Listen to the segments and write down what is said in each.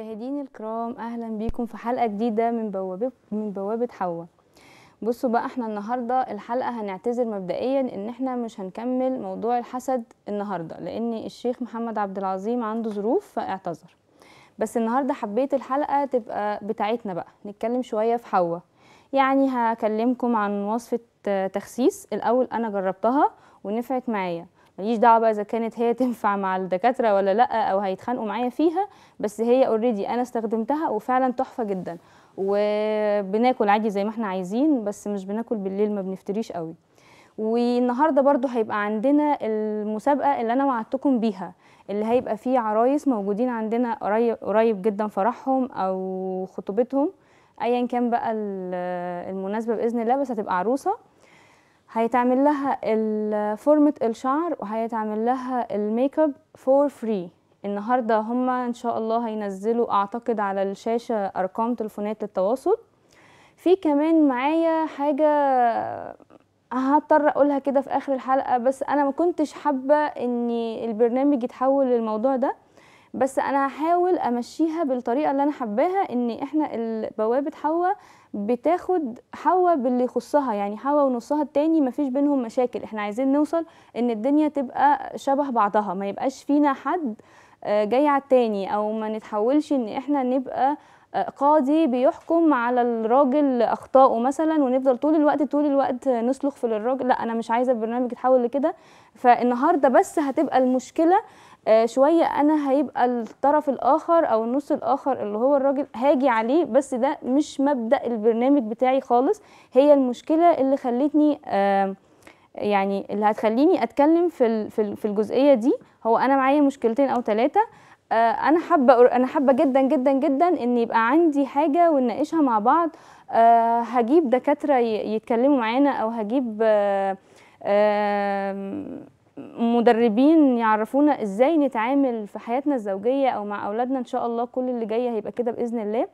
مشاهدين الكرام اهلا بيكم في حلقه جديده من بوابه من بوابه حوا بصوا بقى احنا النهارده الحلقه هنعتذر مبدئيا ان احنا مش هنكمل موضوع الحسد النهارده لان الشيخ محمد عبد العظيم عنده ظروف فاعتذر بس النهارده حبيت الحلقه تبقى بتاعتنا بقى نتكلم شويه في حوا يعني هكلمكم عن وصفه تخسيس الاول انا جربتها ونفعت معايا ماليش دعوه بقى اذا كانت هي تنفع مع الدكاتره ولا لا او هيتخانقوا معايا فيها بس هي اوريدي انا استخدمتها وفعلا تحفه جدا وبناكل عادي زي ما احنا عايزين بس مش بناكل بالليل ما بنفتريش قوي والنهارده برضو هيبقى عندنا المسابقه اللي انا وعدتكم بيها اللي هيبقى فيه عرايس موجودين عندنا قريب, قريب جدا فرحهم او خطوبتهم ايا كان بقى المناسبه باذن الله بس هتبقى عروسه هيتعمل لها فورمة الشعر وهيتعمل لها الميك اب فور فري النهارده هما ان شاء الله هينزلوا اعتقد على الشاشه ارقام تليفونات التواصل في كمان معايا حاجه هضطر اقولها كده في اخر الحلقه بس انا ما كنتش حابه ان البرنامج يتحول للموضوع ده بس انا هحاول امشيها بالطريقه اللي انا حباها ان احنا بوابه حواء بتاخد حوا باللي يخصها يعني حوا ونصها التاني مفيش بينهم مشاكل احنا عايزين نوصل ان الدنيا تبقى شبه بعضها ما يبقاش فينا حد آه، جاي على التاني او ما نتحولش ان احنا نبقى آه، قاضي بيحكم على الراجل اخطائه مثلا ونفضل طول الوقت طول الوقت نسلخ في الراجل لا انا مش عايزه البرنامج يتحول لكده فالنهارده بس هتبقى المشكله آه، شويه انا هيبقى الطرف الاخر او النص الاخر اللي هو الراجل هاجي عليه بس ده مش مبدا البرنامج بتاعي خالص هي المشكله اللي خلتني يعني اللي هتخليني اتكلم في في الجزئيه دي هو انا معايا مشكلتين او ثلاثه آه، انا حابه انا حابه جدا جدا جدا ان يبقى عندي حاجه ونناقشها مع بعض آه، هجيب دكاتره يتكلموا معانا او هجيب مدربين يعرفونا ازاي نتعامل في حياتنا الزوجيه او مع اولادنا ان شاء الله كل اللي جاي هيبقى كده باذن الله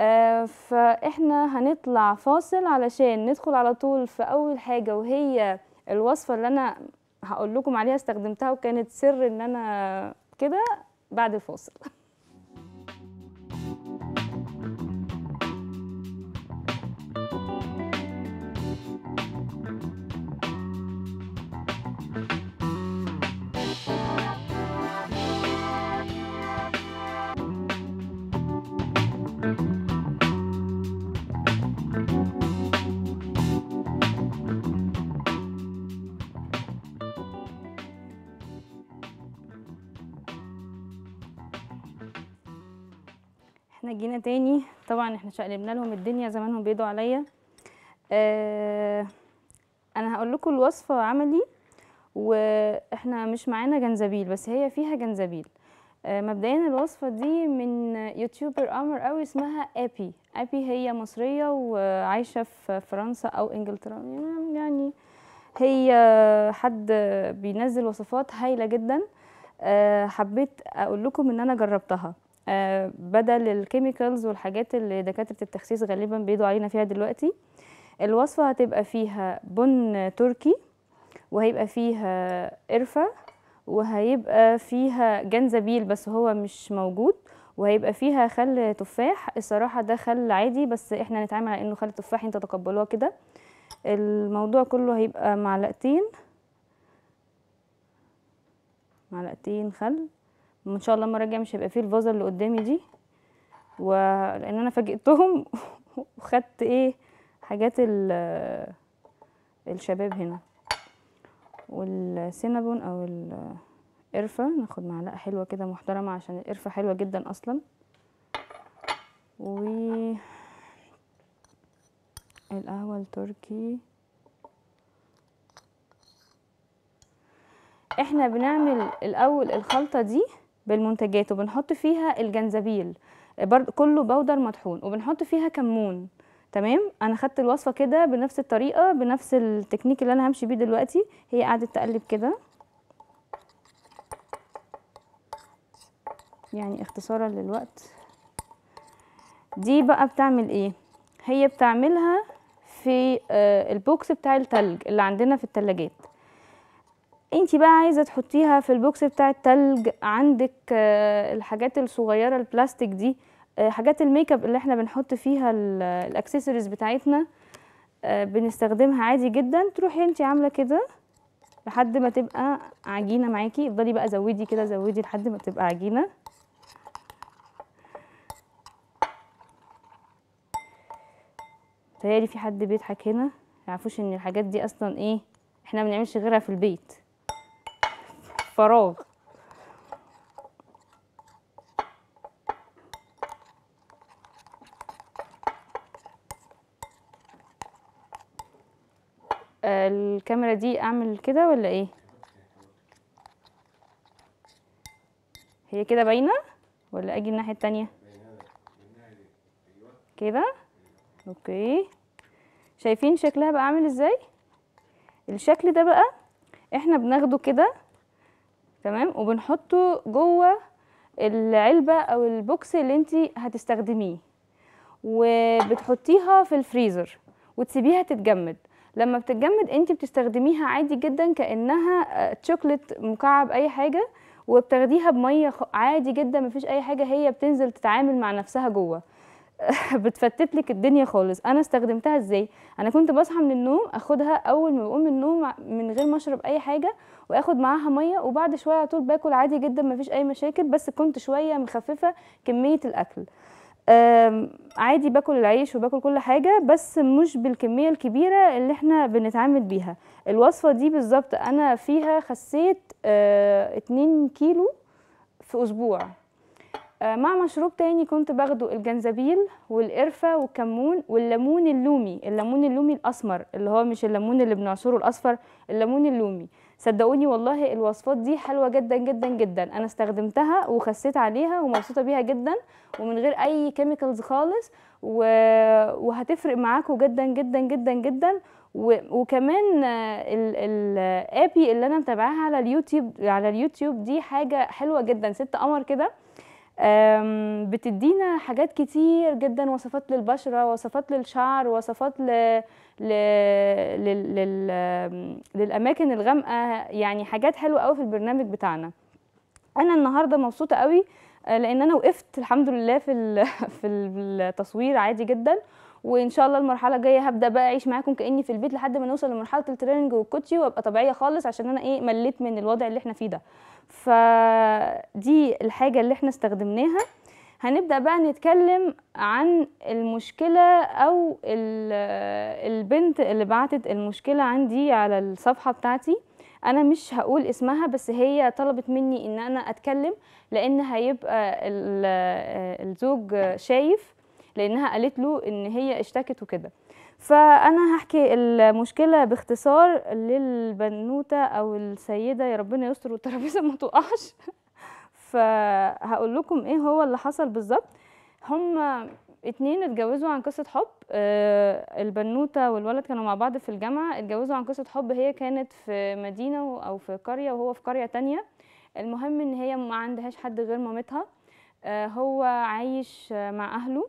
آه، فاحنا هنطلع فاصل علشان ندخل على طول في اول حاجه وهي الوصفه اللي انا هقول لكم عليها استخدمتها وكانت سر ان انا كده بعد الفاصل احنا جينا تاني طبعا احنا شقلبنا لهم الدنيا زمانهم بيدوا عليا اه انا هقول لكم الوصفه عملي واحنا مش معانا جنزبيل بس هي فيها جنزبيل اه مبدئيا الوصفه دي من يوتيوبر امر قوي اسمها ابي ابي هي مصريه وعايشه في فرنسا او انجلترا يعني هي حد بينزل وصفات هايله جدا آه، حبيت اقول لكم ان انا جربتها آه، بدل الكيميكالز والحاجات اللي دكاتره التخسيس غالبا بيدوا علينا فيها دلوقتي الوصفه هتبقى فيها بن تركي وهيبقى فيها قرفه وهيبقى فيها جنزبيل بس هو مش موجود وهيبقى فيها خل تفاح الصراحه ده خل عادي بس احنا هنتعامل على انه خل تفاح انت تقبلوها كده الموضوع كله هيبقى معلقتين معلقتين خل ان شاء الله المره الجايه مش هيبقى فيه الفازه اللي قدامي دي ولان انا فاجئتهم وخدت ايه حاجات الشباب هنا والسينابون او القرفه ناخد معلقه حلوه كده محترمه عشان القرفه حلوه جدا اصلا و القهوه التركي احنا بنعمل الاول الخلطه دي بالمنتجات وبنحط فيها الجنزبيل برد كله بودر مطحون وبنحط فيها كمون تمام انا خدت الوصفه كده بنفس الطريقه بنفس التكنيك اللي انا همشي بيه دلوقتي هي قعدت تقلب كده يعني اختصارا للوقت دي بقى بتعمل ايه هي بتعملها في آه، البوكس بتاع التلج اللي عندنا في التلاجات انت بقى عايزه تحطيها في البوكس بتاع التلج عندك آه، الحاجات الصغيره البلاستيك دي آه، حاجات الميك اب اللي احنا بنحط فيها الاكسسوارز بتاعتنا آه، بنستخدمها عادي جدا تروحي انت عامله كده لحد ما تبقى عجينه معاكي افضلي بقى زودي كده زودي لحد ما تبقى عجينه متهيألي في حد بيضحك هنا يعرفوش ان الحاجات دي اصلا ايه احنا ما بنعملش غيرها في البيت فراغ آه، الكاميرا دي اعمل كده ولا ايه هي كده باينه ولا اجي الناحيه التانية كده اوكي شايفين شكلها بقى عامل ازاي الشكل ده بقى احنا بناخده كده تمام وبنحطه جوه العلبة أو البوكس اللي انت هتستخدميه وبتحطيها في الفريزر وتسيبيها تتجمد لما بتتجمد انت بتستخدميها عادي جدا كأنها تشوكلت آه، مكعب أي حاجة وبتاخديها بمية عادي جدا مفيش أي حاجة هي بتنزل تتعامل مع نفسها جوه بتفتت لك الدنيا خالص انا استخدمتها ازاي انا كنت بصحى من النوم اخدها اول ما بقوم من النوم من غير ما اشرب اي حاجه واخد معاها ميه وبعد شويه على طول باكل عادي جدا مفيش اي مشاكل بس كنت شويه مخففه كميه الاكل عادي باكل العيش وباكل كل حاجه بس مش بالكميه الكبيره اللي احنا بنتعامل بيها الوصفه دي بالظبط انا فيها خسيت 2 آه، كيلو في اسبوع آه، مع مشروب تاني كنت باخده الجنزبيل والقرفة والكمون والليمون اللومي الليمون اللومي الأسمر اللي هو مش الليمون اللي بنعصره الأصفر الليمون اللومي صدقوني والله الوصفات دي حلوة جدا جدا جدا أنا استخدمتها وخسيت عليها ومبسوطة بيها جدا ومن غير أي كيميكالز خالص و... وهتفرق معاكم جدا جدا جدا جدا و... وكمان الابي اللي انا متابعاها على اليوتيوب على اليوتيوب دي حاجه حلوه جدا ست قمر كده بتدينا حاجات كتير جدا وصفات للبشره وصفات للشعر وصفات ل... ل... لل... لل... للاماكن الغامقه يعني حاجات حلوه قوي في البرنامج بتاعنا انا النهارده مبسوطه قوي آه، لان انا وقفت الحمد لله في ال... في التصوير عادي جدا وان شاء الله المرحله الجايه هبدا بقى اعيش معاكم كاني في البيت لحد ما نوصل لمرحله التريننج والكوتشي وابقى طبيعيه خالص عشان انا ايه مليت من الوضع اللي احنا فيه ده فدي الحاجة اللي احنا استخدمناها هنبدأ بقى نتكلم عن المشكلة أو البنت اللي بعتت المشكلة عندي على الصفحة بتاعتي أنا مش هقول اسمها بس هي طلبت مني إن أنا أتكلم لأن هيبقى آه، الزوج شايف لأنها قالت له إن هي اشتكت وكده فانا هحكي المشكله باختصار للبنوته او السيده يا ربنا يستر والترابيزه ما تقعش فهقول لكم ايه هو اللي حصل بالظبط هم اتنين اتجوزوا عن قصه حب آه، البنوته والولد كانوا مع بعض في الجامعه اتجوزوا عن قصه حب هي كانت في مدينه او في قريه وهو في قريه تانية المهم ان هي ما عندهاش حد غير مامتها آه، هو عايش مع اهله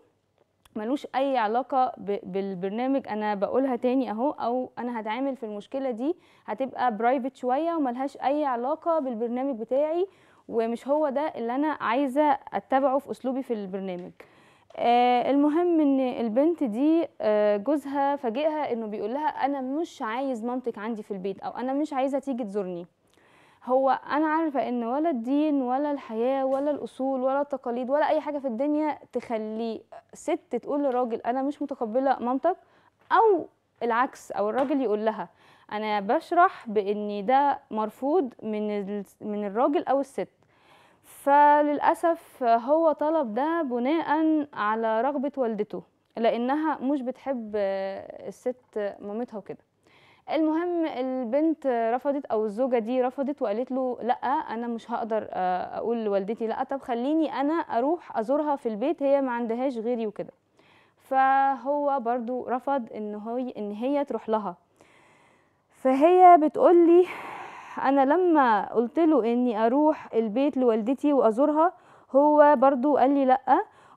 ملوش اي علاقه بالبرنامج انا بقولها تاني اهو او انا هتعامل في المشكله دي هتبقى برايفت شويه وملهاش اي علاقه بالبرنامج بتاعي ومش هو ده اللي انا عايزه اتبعه في اسلوبي في البرنامج آه المهم ان البنت دي آه جوزها فاجئها انه بيقول لها انا مش عايز مامتك عندي في البيت او انا مش عايزه تيجي تزورني هو انا عارفه ان ولا الدين ولا الحياه ولا الاصول ولا التقاليد ولا اي حاجه في الدنيا تخلي ست تقول لراجل انا مش متقبله مامتك او العكس او الراجل يقول لها انا بشرح بان ده مرفوض من من الراجل او الست فللاسف هو طلب ده بناء على رغبه والدته لانها مش بتحب الست مامتها وكده المهم البنت رفضت او الزوجه دي رفضت وقالت له لا انا مش هقدر آه، اقول لوالدتي لا طب خليني انا اروح ازورها في البيت هي ما عندهاش غيري وكده فهو برضو رفض ان هي ان هي تروح لها فهي بتقول لي انا لما قلت له اني اروح البيت لوالدتي وازورها هو برضو قال لي لا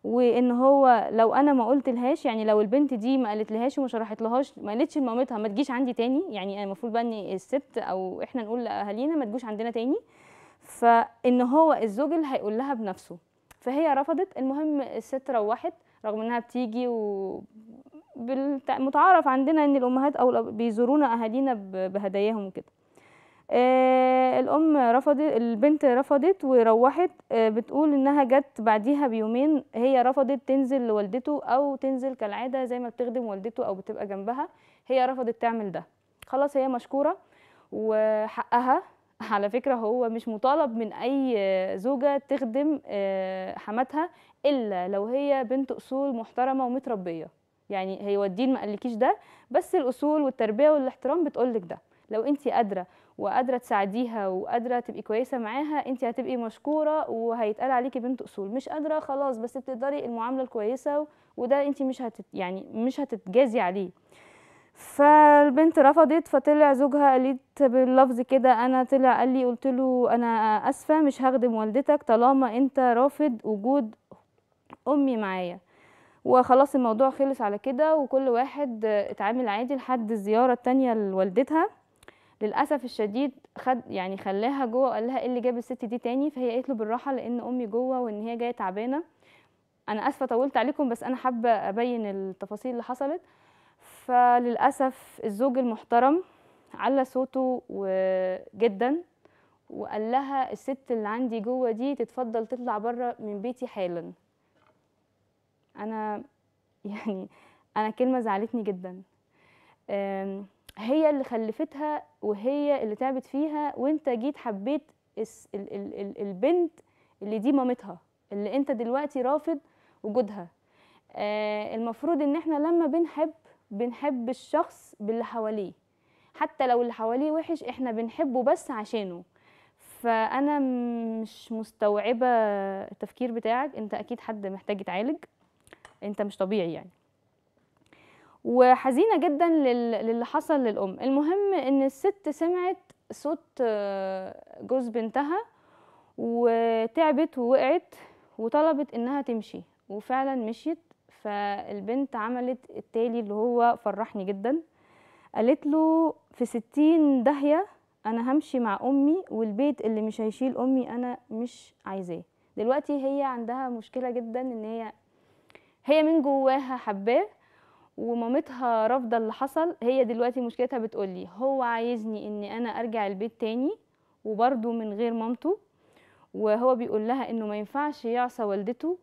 وان هو لو انا ما قلت لهاش يعني لو البنت دي ما قالت لهاش وما شرحت لهاش ما قالتش لمامتها ما تجيش عندي تاني يعني المفروض بقى ان الست او احنا نقول لاهالينا ما تجوش عندنا تاني فان هو الزوج اللي هيقول لها بنفسه فهي رفضت المهم الست روحت رغم انها بتيجي و متعارف عندنا ان الامهات او بيزورونا اهالينا بهداياهم وكده آه، الام رفضت البنت رفضت وروحت آه، بتقول انها جت بعديها بيومين هي رفضت تنزل لوالدته او تنزل كالعاده زي ما بتخدم والدته او بتبقى جنبها هي رفضت تعمل ده خلاص هي مشكوره وحقها على فكرة هو مش مطالب من أي زوجة تخدم آه، حماتها إلا لو هي بنت أصول محترمة ومتربية يعني هي والدين ما قالكيش ده بس الأصول والتربية والاحترام بتقولك ده لو أنت قادرة وقادره تساعديها وقادره تبقي كويسه معاها انت هتبقي مشكوره وهيتقال عليكي بنت اصول مش قادره خلاص بس بتقدري المعامله الكويسه وده انت مش هتت يعني مش هتتجازي عليه فالبنت رفضت فطلع زوجها قالت باللفظ كده انا طلع قال لي قلت له انا اسفه مش هخدم والدتك طالما انت رافض وجود امي معايا وخلاص الموضوع خلص على كده وكل واحد اتعامل عادي لحد الزياره التانيه لوالدتها للاسف الشديد خد يعني خلاها جوه وقال لها ايه اللي جاب الست دي تاني فهي قالت له بالراحه لان امي جوه وان هي جايه تعبانه انا اسفه طولت عليكم بس انا حابه ابين التفاصيل اللي حصلت فللاسف الزوج المحترم على صوته جدا وقال لها الست اللي عندي جوه دي تتفضل تطلع بره من بيتي حالا انا يعني انا كلمه زعلتني جدا هي اللي خلفتها وهي اللي تعبت فيها وانت جيت حبيت ال البنت اللي دي مامتها اللي انت دلوقتي رافض وجودها آه المفروض ان احنا لما بنحب بنحب الشخص باللي حواليه حتى لو اللي حواليه وحش احنا بنحبه بس عشانه فانا مش مستوعبه التفكير بتاعك انت اكيد حد محتاج يتعالج انت مش طبيعي يعني وحزينه جدا للي حصل للام المهم ان الست سمعت صوت آه، جوز بنتها وتعبت ووقعت وطلبت انها تمشي وفعلا مشيت فالبنت عملت التالي اللي هو فرحني جدا قالت له في ستين داهية أنا همشي مع أمي والبيت اللي مش هيشيل أمي أنا مش عايزاه دلوقتي هي عندها مشكلة جدا إن هي هي من جواها حباه ومامتها رافضه اللي حصل هي دلوقتي مشكلتها بتقول لي هو عايزني اني انا ارجع البيت تاني وبرده من غير مامته وهو بيقول لها انه ما ينفعش يعصى والدته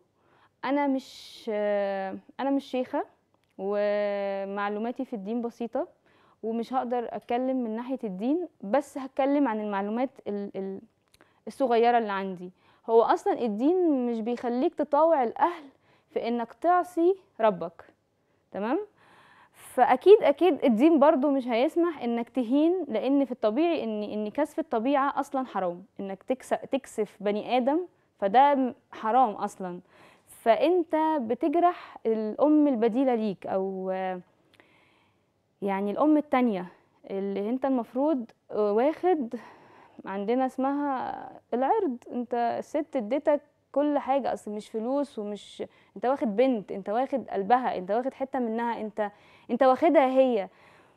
انا مش انا مش شيخه ومعلوماتي في الدين بسيطه ومش هقدر اتكلم من ناحيه الدين بس هتكلم عن المعلومات الصغيره اللي عندي هو اصلا الدين مش بيخليك تطاوع الاهل في انك تعصي ربك تمام فاكيد اكيد الدين برضو مش هيسمح انك تهين لان في الطبيعي ان ان كسف الطبيعه اصلا حرام انك تكسف بني ادم فده حرام اصلا فانت بتجرح الام البديله ليك او يعني الام الثانيه اللي انت المفروض واخد عندنا اسمها العرض انت الست اديتك كل حاجه اصل مش فلوس ومش انت واخد بنت انت واخد قلبها انت واخد حته منها انت انت واخدها هي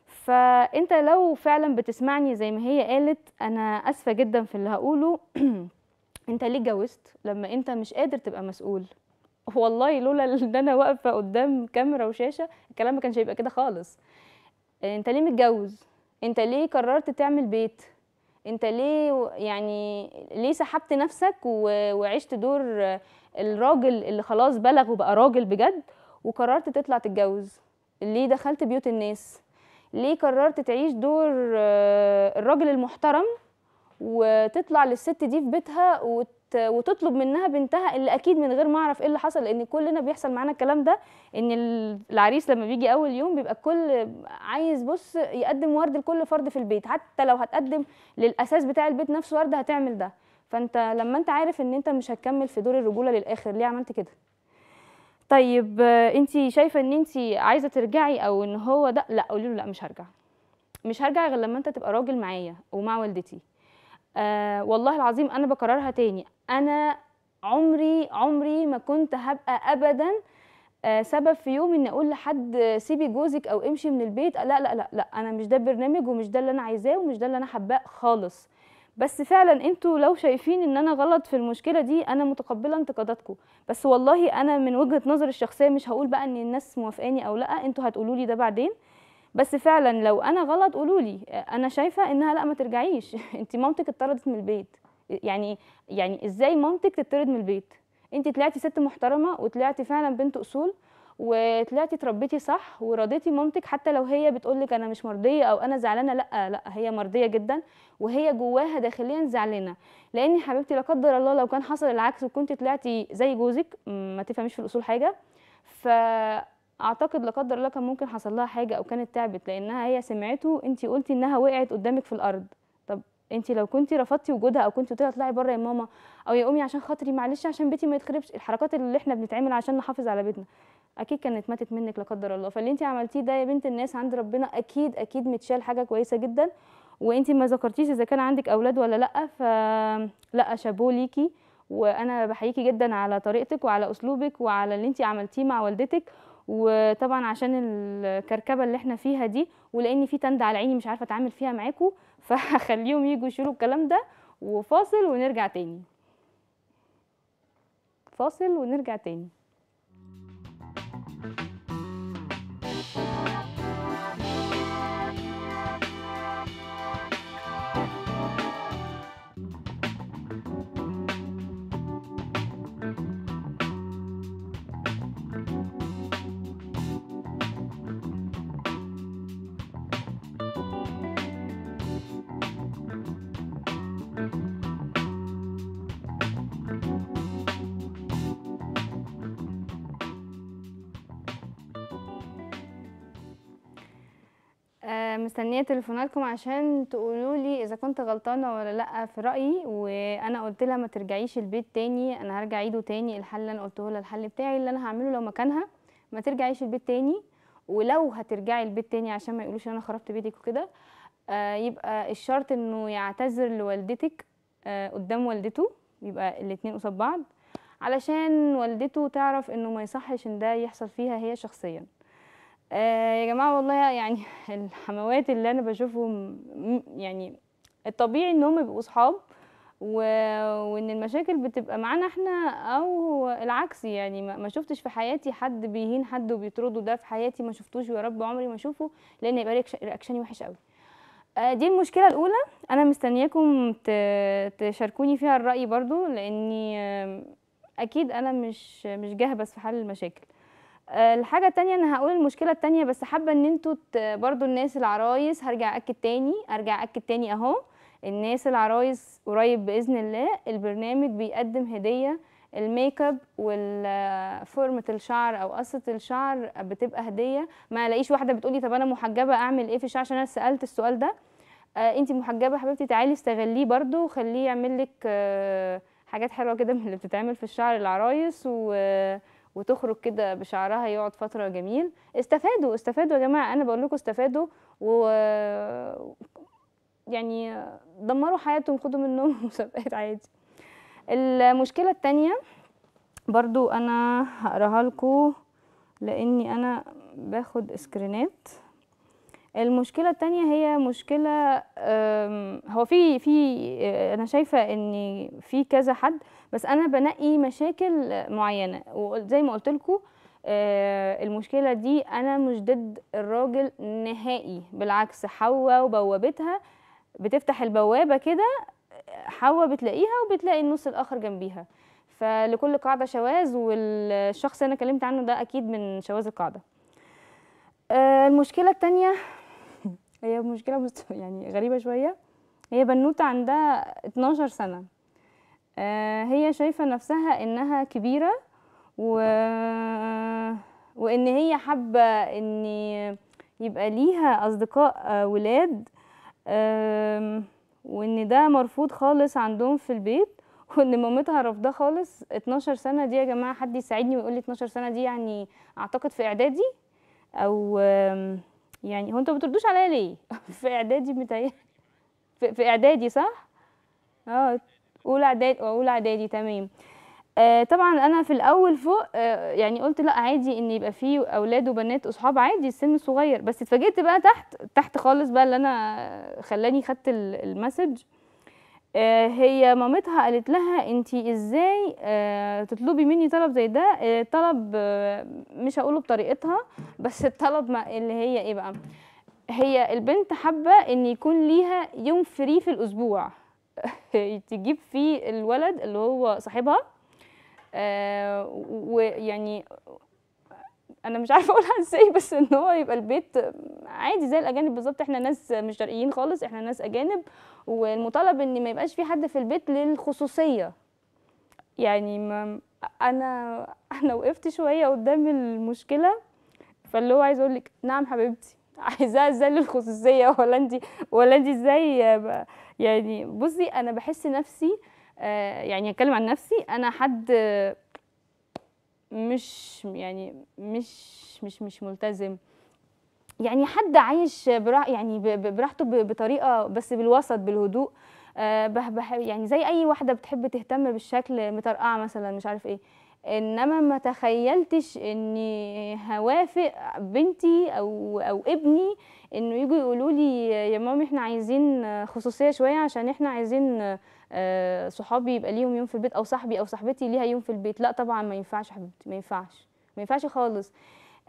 فانت لو فعلا بتسمعني زي ما هي قالت انا اسفه جدا في اللي هقوله انت ليه اتجوزت لما انت مش قادر تبقى مسؤول والله لولا ان انا واقفه قدام كاميرا وشاشه الكلام ما كانش هيبقى كده خالص انت ليه متجوز انت ليه قررت تعمل بيت انت ليه يعني ليه سحبت نفسك وعشت دور الراجل اللي خلاص بلغ وبقى راجل بجد وقررت تطلع تتجوز ليه دخلت بيوت الناس ليه قررت تعيش دور آه، الراجل المحترم وتطلع للست دي في بيتها وت وتطلب منها بنتها اللي اكيد من غير ما اعرف ايه اللي حصل لان كلنا بيحصل معانا الكلام ده ان العريس لما بيجي اول يوم بيبقى الكل عايز بص يقدم ورد لكل فرد في البيت حتى لو هتقدم للاساس بتاع البيت نفسه ورد هتعمل ده فانت لما انت عارف ان انت مش هتكمل في دور الرجوله للاخر ليه عملت كده طيب انت شايفه ان انت عايزه ترجعي او ان هو ده لا قولي له لا مش هرجع مش هرجع غير لما انت تبقى راجل معايا ومع والدتي آه والله العظيم انا بكررها تاني انا عمري عمري ما كنت هبقى ابدا آه سبب في يوم ان اقول لحد سيبي جوزك او امشي من البيت لا لا لا لا انا مش ده البرنامج ومش ده اللي انا عايزاه ومش ده اللي انا حباه خالص بس فعلا انتوا لو شايفين ان انا غلط في المشكله دي انا متقبله انتقاداتكم بس والله انا من وجهه نظري الشخصيه مش هقول بقى ان الناس موافقاني او لا انتوا هتقولوا لي ده بعدين بس فعلا لو انا غلط قولوا لي انا شايفه انها لا ما ترجعيش انت مامتك اتطردت من البيت يعني يعني ازاي مامتك تتطرد من البيت انت طلعتي ست محترمه وطلعتي فعلا بنت اصول وطلعتي اتربيتي صح ورضيتي مامتك حتى لو هي بتقول لك انا مش مرضيه او انا زعلانه لا لا هي مرضيه جدا وهي جواها داخليا زعلانه لان حبيبتي لا قدر الله لو كان حصل العكس وكنت طلعتي زي جوزك ما تفهميش في الاصول حاجه ف اعتقد لا قدر الله كان ممكن حصل لها حاجه او كانت تعبت لانها هي سمعته انت قلتي انها وقعت قدامك في الارض طب انت لو كنت رفضتي وجودها او كنت قلتي اطلعي بره يا ماما او يا امي عشان خاطري معلش عشان بيتي ما يتخربش الحركات اللي احنا بنتعمل عشان نحافظ على بيتنا اكيد كانت ماتت منك لا قدر الله فاللي انت عملتيه ده يا بنت الناس عند ربنا اكيد اكيد متشال حاجه كويسه جدا وانت ما ذكرتيش اذا كان عندك اولاد ولا لا فلا شابوه ليكي وانا بحييكي جدا على طريقتك وعلى اسلوبك وعلى اللي انت عملتيه مع والدتك وطبعا عشان الكركبه اللي احنا فيها دي ولان في تند على عيني مش عارفه اتعامل فيها معاكم فهخليهم يجوا يشيلوا الكلام ده وفاصل ونرجع تاني فاصل ونرجع تاني مستنيه تليفوناتكم عشان تقولوا لي اذا كنت غلطانه ولا لا في رايي وانا قلت لها ما ترجعيش البيت تاني انا هرجع عيده تاني الحل اللي انا قلته لها الحل بتاعي اللي انا هعمله لو مكانها ما ترجعيش البيت تاني ولو هترجعي البيت تاني عشان ما يقولوش انا خربت بيتك وكده آه يبقى الشرط انه يعتذر لوالدتك آه قدام والدته يبقى الاتنين قصاد بعض علشان والدته تعرف انه ما يصحش ان ده يحصل فيها هي شخصيا آه، يا جماعه والله يعني الحموات اللي انا بشوفهم يعني الطبيعي ان هم يبقوا صحاب و... وان المشاكل بتبقى معانا احنا او العكس يعني ما... شفتش في حياتي حد بيهين حد وبيطرده ده في حياتي ما شفتوش ويا رب عمري ما اشوفه لان يبقى رياكشني وحش قوي آه، دي المشكله الاولى انا مستنياكم ت... تشاركوني فيها الراي برضو لاني اكيد انا مش مش جاهبس في حل المشاكل آه، الحاجة التانية أنا هقول المشكلة التانية بس حابة إن انتوا برضو الناس العرايس هرجع أكد تاني أرجع أكد تاني أهو الناس العرايس قريب بإذن الله البرنامج بيقدم هدية الميك اب والفورمة الشعر او قصة الشعر بتبقى هدية ما الاقيش واحدة بتقولي طب انا محجبة اعمل ايه في الشعر عشان انا سألت السؤال ده آه، انتي انت محجبة حبيبتي تعالي استغليه برضو وخليه يعمل لك آه، حاجات حلوة كده من اللي بتتعمل في الشعر العرايس و وتخرج كده بشعرها يقعد فتره جميل استفادوا استفادوا يا جماعه انا بقول لكم استفادوا و يعني دمروا حياتهم خدوا منهم مسابقات عادي المشكله الثانيه برضو انا هقراها لكم لاني انا باخد سكرينات المشكله الثانيه هي مشكله هو في في آه، انا شايفه ان في كذا حد بس انا بنقي مشاكل معينه وزي ما قلت لكم آه، المشكله دي انا مش ضد الراجل نهائي بالعكس حواء وبوابتها بتفتح البوابه كده حواء بتلاقيها وبتلاقي النص الاخر جنبيها فلكل قاعده شواذ والشخص اللي انا كلمت عنه ده اكيد من شواذ القاعده آه، المشكله الثانيه هي مشكلة يعني غريبة شوية هي بنوتة عندها 12 سنة آه، هي شايفة نفسها إنها كبيرة و... وإن هي حابة إن يبقى ليها أصدقاء آه، ولاد وإن ده مرفوض خالص عندهم في البيت وإن مامتها رافضاه خالص 12 سنة دي يا جماعة حد يساعدني ويقول لي 12 سنة دي يعني أعتقد في إعدادي أو يعني هو انتوا بتردوش عليا ليه في اعدادي متهيألي في, في اعدادي صح اه اولى اعدادي اولى اعدادي تمام آه طبعا انا في الاول فوق آه يعني قلت لا عادي ان يبقى فيه اولاد وبنات اصحاب عادي السن صغير بس اتفاجئت بقى تحت تحت خالص بقى اللي انا خلاني خدت المسج آه، هي مامتها قالت لها انت ازاي آه، تطلبي مني طلب زي ده آه، طلب مش هقوله بطريقتها بس الطلب اللي هي ايه بقى هي البنت حابه ان يكون ليها يوم فري في الاسبوع تجيب فيه الولد اللي هو صاحبها ويعني انا مش عارفه اقولها ازاي بس ان هو يبقى البيت عادي زي الاجانب بالظبط احنا ناس مش شرقيين خالص احنا ناس اجانب والمطالب ان ما يبقاش في حد في البيت للخصوصيه يعني ما انا انا وقفت شويه قدام المشكله فاللي هو عايز اقول لك نعم حبيبتي عايزاها ازاي للخصوصيه ولا انت ولا انت ازاي يعني بصي انا بحس نفسي آه، يعني اتكلم عن نفسي انا حد مش يعني مش مش مش ملتزم يعني حد عايش براح يعني براحته بطريقه بس بالوسط بالهدوء أه بح يعني زي اي واحده بتحب تهتم بالشكل مترقعه مثلا مش عارف ايه انما ما تخيلتش اني هوافق بنتي او او ابني انه يجوا يقولوا لي يا مامي احنا عايزين خصوصيه شويه عشان احنا عايزين آه، صحابي يبقى ليهم يوم في البيت او صاحبي او صاحبتي ليها يوم في البيت لا طبعا ما ينفعش حبيبتي ما ينفعش ما ينفعش خالص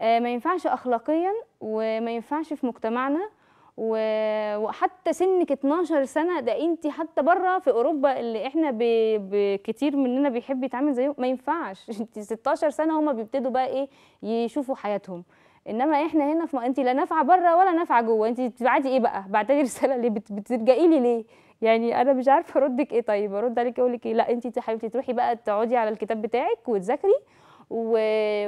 آه، ما ينفعش اخلاقيا وما ينفعش في مجتمعنا وحتى سنك 12 سنه ده انت حتى بره في اوروبا اللي احنا ب... كتير مننا بيحب يتعامل زيهم ما ينفعش انت 16 سنه هما بيبتدوا بقى ايه يشوفوا حياتهم انما احنا هنا في م... انت لا نافعه بره ولا نافعه جوه انت بتبعتي ايه بقى بعتلي رساله ليه بت... بترجعي لي ليه يعني انا مش عارفه اردك ايه طيب ارد عليك اقول لك ايه لا انت حبيبتي تروحي بقى تقعدي على الكتاب بتاعك وتذاكري و...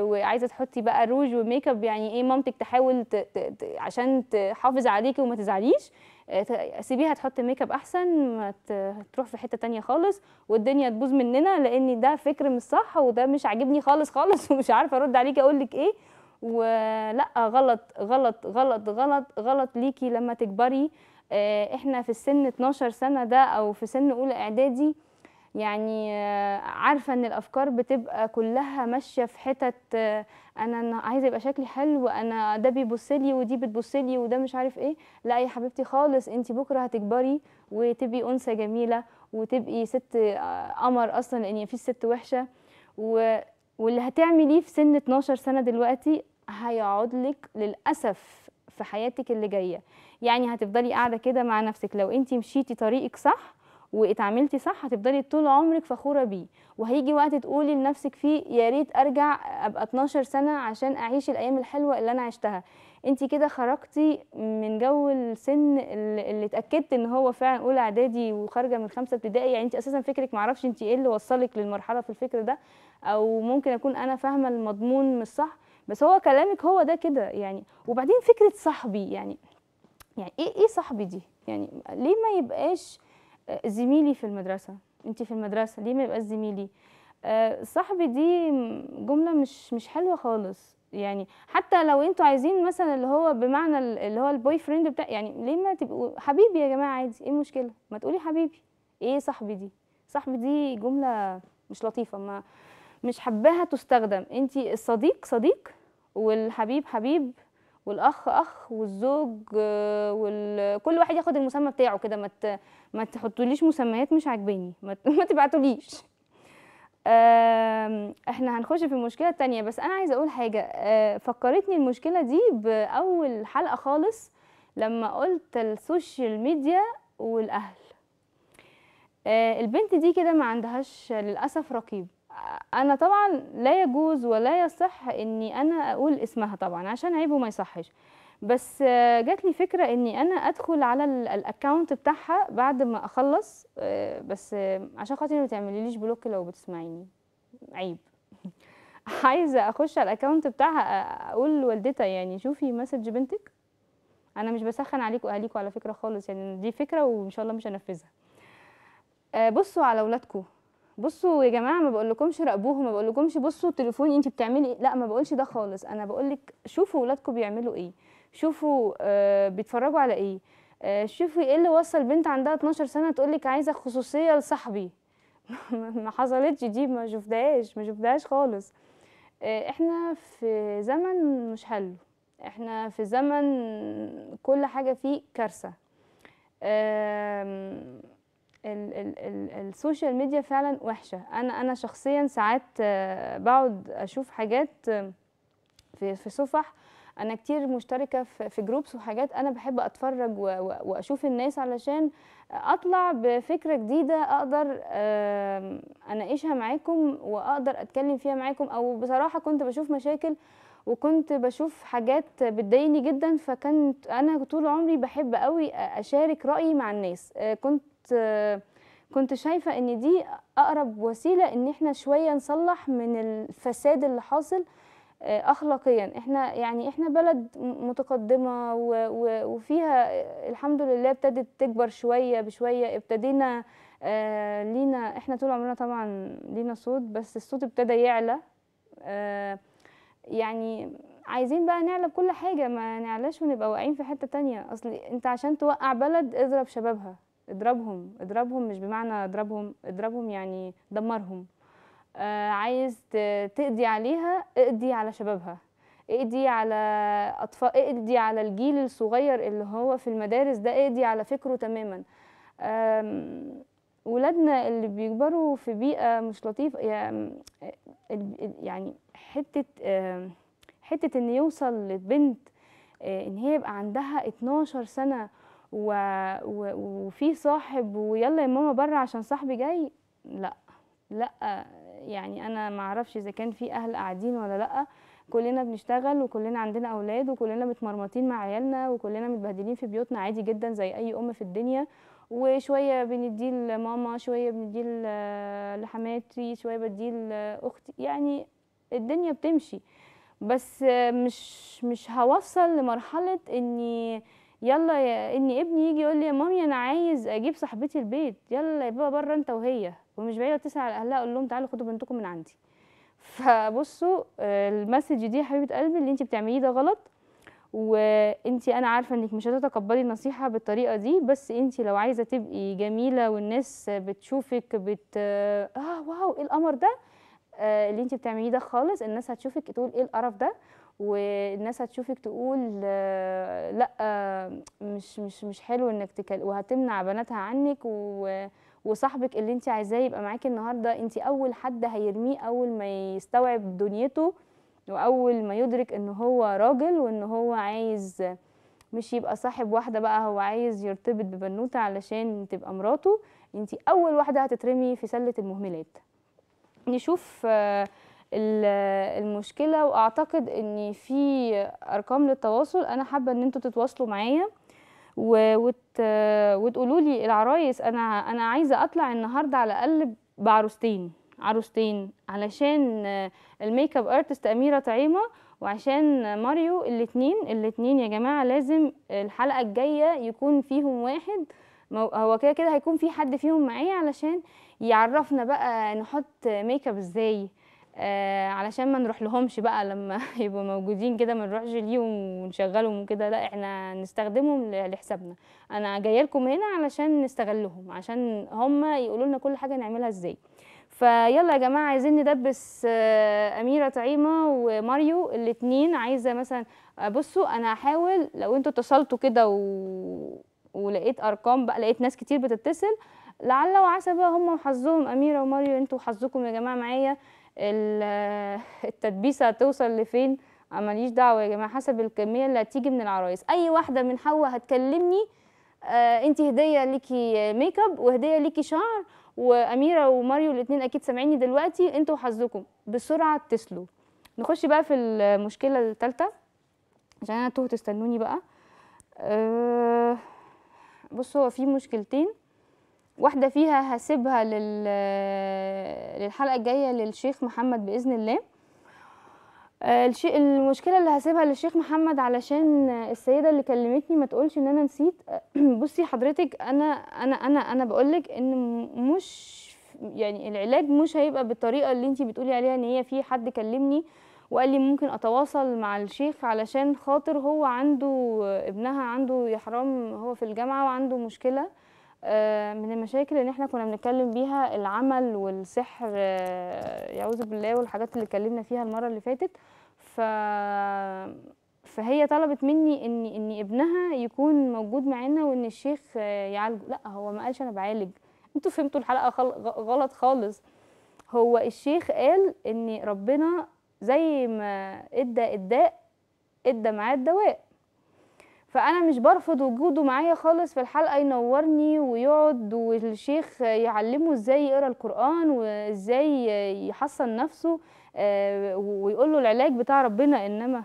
وعايزه تحطي بقى روج وميك اب يعني ايه مامتك تحاول ت... ت... ت... عشان تحافظ عليكي وما تزعليش آه، سيبيها تحط ميك اب احسن ما تروح في حته تانية خالص والدنيا تبوظ مننا لان ده فكر مش صح وده مش عاجبني خالص خالص ومش عارفه ارد عليكي اقول لك ايه ولا غلط غلط غلط غلط غلط ليكي لما تكبري آه، احنا في السن 12 سنه ده او في سن اولى اعدادي يعني آه، عارفه ان الافكار بتبقى كلها ماشيه في حتت آه، انا عايزه يبقى شكلي حلو انا ده بيبصلي ودي بتبصلي وده مش عارف ايه لا يا حبيبتي خالص انت بكره هتكبري وتبقي انثى جميله وتبقي ست قمر اصلا لان مفيش ست وحشه و... واللي هتعمليه في سن 12 سنه دلوقتي هيقعد لك للاسف في حياتك اللي جايه يعني هتفضلي قاعده كده مع نفسك لو انت مشيتي طريقك صح واتعاملتي صح هتفضلي طول عمرك فخوره بيه وهيجي وقت تقولي لنفسك فيه يا ريت ارجع ابقى 12 سنه عشان اعيش الايام الحلوه اللي انا عشتها انت كده خرجتي من جو السن اللي اتاكدت ان هو فعلا اولى اعدادي وخارجه من خمسه ابتدائي يعني انت اساسا فكرك معرفش انت ايه اللي وصلك للمرحله في الفكر ده او ممكن اكون انا فاهمه المضمون مش صح بس هو كلامك هو ده كده يعني وبعدين فكره صاحبي يعني يعني ايه ايه صاحبي دي يعني ليه ما يبقاش آه، زميلي في المدرسه انت في المدرسه ليه ما يبقاش زميلي آه، صاحبي دي جمله مش مش حلوه خالص يعني حتى لو انتوا عايزين مثلا اللي هو بمعنى اللي هو البوي فريند بتاع يعني ليه ما تبقوا حبيبي يا جماعه عادي ايه المشكله ما تقولي حبيبي ايه صاحبي دي صاحبي دي جمله مش لطيفه ما مش حباها تستخدم انت الصديق صديق والحبيب حبيب والاخ اخ والزوج آه، وكل كل واحد ياخد المسمى بتاعه كده ما ما تحطوليش مسميات مش عاجباني ما, ما تبعتوليش احنا هنخش في المشكله الثانيه بس انا عايزه اقول حاجه آه، فكرتني المشكله دي باول حلقه خالص لما قلت السوشيال ميديا والاهل آه، البنت دي كده ما عندهاش للاسف رقيب انا طبعا لا يجوز ولا يصح اني انا اقول اسمها طبعا عشان عيب ما يصحش بس جات لي فكره اني انا ادخل على الاكونت بتاعها بعد ما اخلص بس عشان خاطر ما تعمليليش بلوك لو بتسمعيني عيب عايزه اخش على الاكونت بتاعها اقول لوالدتها يعني شوفي مسج بنتك انا مش بسخن عليكم اهاليكم على فكره خالص يعني دي فكره وان شاء الله مش هنفذها بصوا على اولادكم بصوا يا جماعه ما بقولكمش راقبوهم ما بقولكمش بصوا التليفون انت بتعملي ايه لا ما بقولش ده خالص انا بقولك شوفوا اولادكم بيعملوا ايه شوفوا آه بيتفرجوا على ايه آه شوفوا ايه اللي وصل بنت عندها 12 سنه تقولك عايزه خصوصيه لصاحبي ما حصلتش دي ما شفتهاش ما شفتهاش خالص آه احنا في زمن مش حلو احنا في زمن كل حاجه فيه كارثه آه السوشيال ميديا فعلا وحشه انا انا شخصيا ساعات آه، بقعد اشوف حاجات آه، في في صفح انا كتير مشتركه في جروبس وحاجات انا بحب اتفرج واشوف الناس علشان اطلع بفكره جديده اقدر اناقشها معاكم واقدر اتكلم فيها معاكم او بصراحه كنت بشوف مشاكل وكنت بشوف حاجات بتضايقني جدا فكنت انا طول عمري بحب قوي اشارك رايي مع الناس آه، كنت كنت شايفة ان دي اقرب وسيلة ان احنا شوية نصلح من الفساد اللي حاصل آه، اخلاقيا احنا يعني احنا بلد متقدمة وفيها الحمد لله ابتدت تكبر شوية بشوية ابتدينا آه، لينا احنا طول عمرنا طبعا لينا صوت بس الصوت ابتدى يعلى آه، يعني عايزين بقى نعلى بكل حاجة ما نعلاش ونبقى واقعين في حتة تانية اصل انت عشان توقع بلد اضرب شبابها اضربهم اضربهم مش بمعنى اضربهم اضربهم يعني دمرهم آه عايز تقضي عليها اقضي على شبابها اقضي على اطفال اقضي على الجيل الصغير اللي هو في المدارس ده اقضي على فكره تماما ولادنا اللي بيكبروا في بيئه مش لطيفه يعني حته حته ان يوصل لبنت آه، ان هي يبقى عندها 12 سنه و... و... وفي صاحب ويلا يا ماما بره عشان صاحبي جاي لا لا يعني انا ما اعرفش اذا كان في اهل قاعدين ولا لا كلنا بنشتغل وكلنا عندنا اولاد وكلنا متمرمطين مع عيالنا وكلنا متبهدلين في بيوتنا عادي جدا زي اي ام في الدنيا وشويه بنديه لماما شويه بنديه لحماتي شويه بديه لاختي يعني الدنيا بتمشي بس مش مش هوصل لمرحله اني يلا يا ان ابني يجي يقول لي يا مامي انا عايز اجيب صاحبتي البيت يلا يا بابا بره انت وهي ومش بعيده تسعى على اهلها اقول لهم تعالوا خدوا بنتكم من عندي فبصوا آه، المسج دي يا حبيبه قلبي اللي انت بتعمليه ده غلط وانت انا عارفه انك مش هتتقبلي النصيحه بالطريقه دي بس انت لو عايزه تبقي جميله والناس بتشوفك بت اه واو ايه القمر ده آه اللي انت بتعمليه ده خالص الناس هتشوفك تقول ايه القرف ده والناس هتشوفك تقول آه، لا مش مش مش حلو انك تكلم وهتمنع بناتها عنك و وصاحبك اللي انت عايزاه يبقى معاكي النهارده انت اول حد هيرميه اول ما يستوعب دنيته واول ما يدرك ان هو راجل وان هو عايز مش يبقى صاحب واحده بقى هو عايز يرتبط ببنوته علشان تبقى مراته انت اول واحده هتترمي في سله المهملات نشوف آه المشكله واعتقد ان في ارقام للتواصل انا حابه ان انتوا تتواصلوا معايا وت... وتقولوا لي العرايس انا انا عايزه اطلع النهارده على الاقل بعروستين عروستين علشان الميك اب ارتست اميره طعيمه وعشان ماريو الاتنين الاثنين يا جماعه لازم الحلقه الجايه يكون فيهم واحد هو كده كده هيكون في حد فيهم معايا علشان يعرفنا بقى نحط ميك اب ازاي آه، علشان ما نروح لهمش بقى لما يبقوا موجودين كده ما نروحش ليهم ونشغلهم وكده لا احنا نستخدمهم لحسابنا انا جايه لكم هنا علشان نستغلهم عشان هم يقولوا لنا كل حاجه نعملها ازاي فيلا يا جماعه عايزين ندبس آه، اميره طعيمه وماريو الاثنين عايزه مثلا آه، بصوا انا هحاول لو انتوا اتصلتوا كده و... ولقيت ارقام بقى لقيت ناس كتير بتتصل لعل وعسى بقى هم وحظهم اميره وماريو انتوا وحظكم يا جماعه معايا التدبيسه هتوصل لفين آه، ماليش دعوه يا جماعه حسب الكميه اللي هتيجي من العرايس اي واحده من حوا هتكلمني آه انت هديه ليكي ميك اب وهديه ليكي شعر واميره وماريو الاثنين اكيد سامعيني دلوقتي انتوا وحظكم بسرعه اتصلوا نخش بقى في المشكله الثالثه عشان انا تستنوني بقى أه بصوا هو في مشكلتين واحدة فيها هسيبها لل... للحلقة الجاية للشيخ محمد بإذن الله آه، الشيء المشكلة اللي هسيبها للشيخ محمد علشان السيدة اللي كلمتني ما تقولش ان انا نسيت آه، بصي حضرتك انا انا انا انا بقولك ان مش يعني العلاج مش هيبقى بالطريقة اللي انتي بتقولي عليها ان هي في حد كلمني وقال لي ممكن اتواصل مع الشيخ علشان خاطر هو عنده ابنها عنده يا حرام هو في الجامعة وعنده مشكلة آه، من المشاكل اللي احنا كنا بنتكلم بيها العمل والسحر آه، يعوذ بالله والحاجات اللي اتكلمنا فيها المره اللي فاتت ف فهي طلبت مني ان ان ابنها يكون موجود معانا وان الشيخ آه، يعالجه لا هو ما قالش انا بعالج انتوا فهمتوا الحلقه خل... غلط خالص هو الشيخ قال ان ربنا زي ما ادى الداء ادى معاه الدواء فانا مش برفض وجوده معايا خالص في الحلقه ينورني ويقعد والشيخ يعلمه ازاي يقرا القران وازاي يحصن نفسه آه، ويقول له العلاج بتاع ربنا انما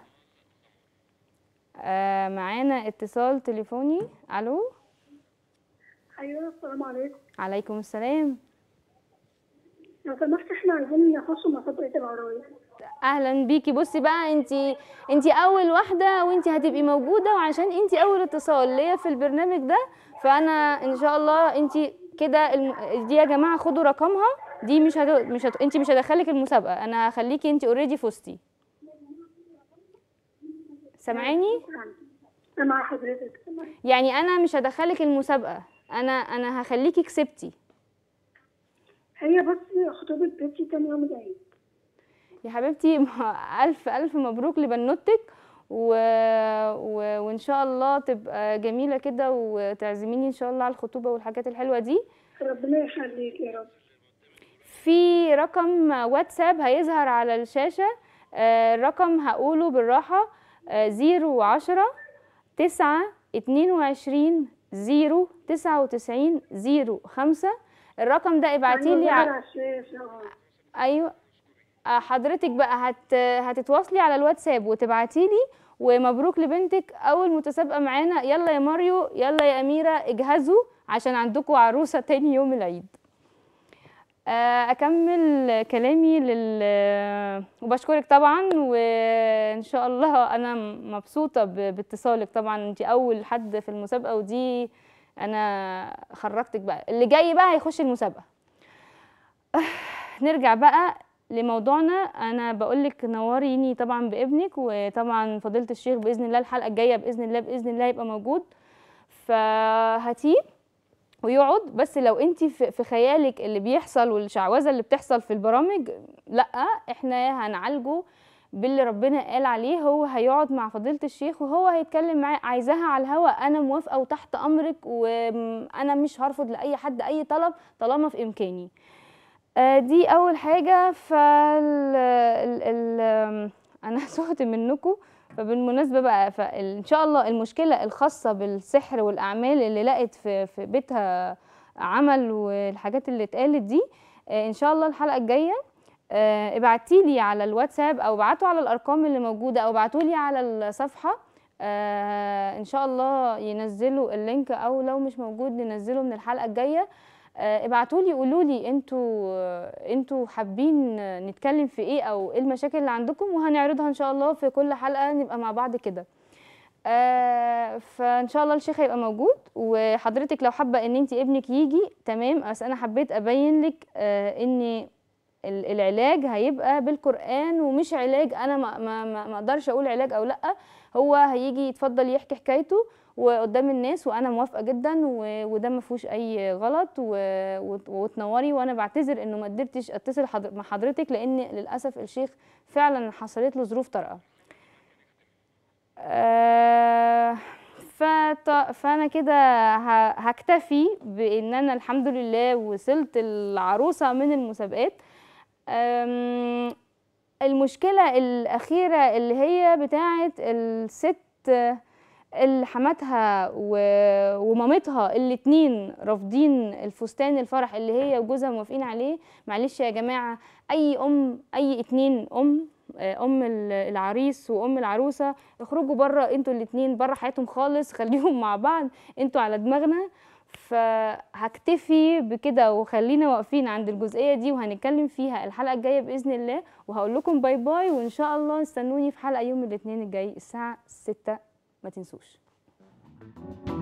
آه، معانا اتصال تليفوني الو ايوه السلام عليكم عليكم السلام لو سمحت احنا عايزين نخش مع صدقه اهلا بيكي بصي بقى انت انت اول واحده وانت هتبقي موجوده وعشان انت اول اتصال ليا في البرنامج ده فانا ان شاء الله انت كده الم... دي يا جماعه خدوا رقمها دي مش هد... مش هت... انت مش هدخلك المسابقه انا هخليكي انت اوريدي فزتي سامعاني سامع حضرتك يعني انا مش هدخلك المسابقه انا انا هخليكي كسبتي هي بس خطوبه بنتي تاني يوم العيد يا حبيبتي ألف ألف مبروك لبنوتك و... و... وان شاء الله تبقى جميله كده وتعزميني ان شاء الله على الخطوبه والحاجات الحلوه دي ربنا يخليك يا رب في رقم واتساب هيظهر على الشاشه آه، الرقم هقوله بالراحه 010 آه، زيرو تسعه وتسعين زيرو 05 الرقم ده ابعتيلي لي أيوة، على الشاشه ايوه آه، حضرتك بقى هت... هتتواصلي على الواتساب وتبعتي لي ومبروك لبنتك اول متسابقه معانا يلا يا ماريو يلا يا اميره اجهزوا عشان عندكم عروسه تاني يوم العيد آه، اكمل كلامي لل وبشكرك طبعا وان شاء الله انا مبسوطه باتصالك طبعا انت اول حد في المسابقه ودي انا خرجتك بقى اللي جاي بقى هيخش المسابقه آه، نرجع بقى لموضوعنا انا بقول لك نوريني طبعا بابنك وطبعا فضيله الشيخ باذن الله الحلقه الجايه باذن الله باذن الله يبقى موجود فهاتيه ويقعد بس لو انت في خيالك اللي بيحصل والشعوذه اللي بتحصل في البرامج لا احنا هنعالجه باللي ربنا قال عليه هو هيقعد مع فضيله الشيخ وهو هيتكلم معاه عايزاها على الهوا انا موافقه وتحت امرك وانا مش هرفض لاي حد اي طلب طالما في امكاني آه، دي اول حاجه ف ال... ال... انا سهت منكم فبالمناسبه بقى فان شاء الله المشكله الخاصه بالسحر والاعمال اللي لقت في في بيتها عمل والحاجات اللي اتقالت دي آه، ان شاء الله الحلقه الجايه آه، ابعتي لي على الواتساب او ابعتوا على الارقام اللي موجوده او ابعتوا لي على الصفحه ان شاء الله ينزلوا اللينك او لو مش موجود ننزله من الحلقه الجايه آه، ابعتوا لي قولوا لي انتوا انتوا حابين نتكلم في ايه او ايه المشاكل اللي عندكم وهنعرضها ان شاء الله في كل حلقه نبقى مع بعض كده آه، فان شاء الله الشيخ هيبقى موجود وحضرتك لو حابه ان انت ابنك يجي تمام بس انا حبيت ابين لك آه، ان العلاج هيبقى بالقران ومش علاج انا ما ما ما اقدرش اقول علاج او لا هو هيجي يتفضل يحكي حكايته وقدام الناس وانا موافقه جدا وده ما فيهوش اي غلط وتنوري وانا بعتذر انه ما قدرتش اتصل مع حضرتك لان للاسف الشيخ فعلا حصلت له ظروف طارئه آه، فط... فانا كده ه... هكتفي بان انا الحمد لله وصلت العروسه من المسابقات أم... المشكله الاخيره اللي هي بتاعه الست اللي حماتها ومامتها الاتنين رافضين الفستان الفرح اللي هي وجوزها موافقين عليه معلش يا جماعه اي ام اي اتنين ام آه، ام العريس وام العروسه اخرجوا بره انتوا الاتنين بره حياتهم خالص خليهم مع بعض انتوا على دماغنا فهكتفي بكده وخلينا واقفين عند الجزئيه دي وهنتكلم فيها الحلقه الجايه باذن الله وهقول لكم باي باي وان شاء الله استنوني في حلقه يوم الاثنين الجاي الساعه 6 ما تنسوش. Thank you.